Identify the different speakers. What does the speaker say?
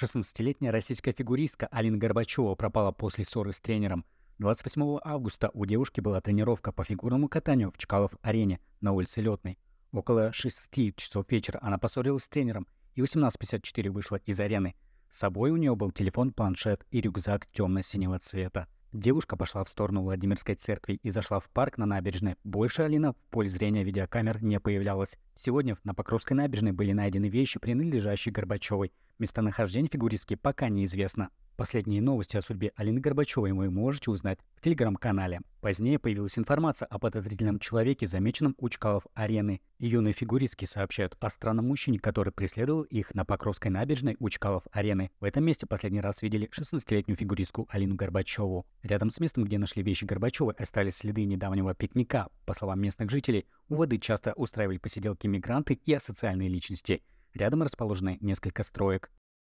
Speaker 1: 16-летняя российская фигуристка Алина Горбачева пропала после ссоры с тренером. 28 августа у девушки была тренировка по фигурному катанию в Чкалов-арене на улице Летной. Около 6 часов вечера она поссорилась с тренером и 18.54 вышла из арены. С собой у нее был телефон, планшет и рюкзак темно-синего цвета. Девушка пошла в сторону Владимирской церкви и зашла в парк на набережной. Больше Алина в поле зрения видеокамер не появлялась. Сегодня на Покровской набережной были найдены вещи, принадлежащие Горбачевой – Местонахождение фигуристки пока неизвестно. Последние новости о судьбе Алины Горбачевой вы можете узнать в телеграм-канале. Позднее появилась информация о подозрительном человеке, замеченном у Чкалов арены. юные фигуристки сообщают о странном мужчине, который преследовал их на Покровской набережной у Чкалов арены. В этом месте последний раз видели 16-летнюю фигуристку Алину Горбачеву. Рядом с местом, где нашли вещи Горбачевой, остались следы недавнего пикника. По словам местных жителей, у воды часто устраивали посиделки мигранты и асоциальные личности – Рядом расположены несколько строек,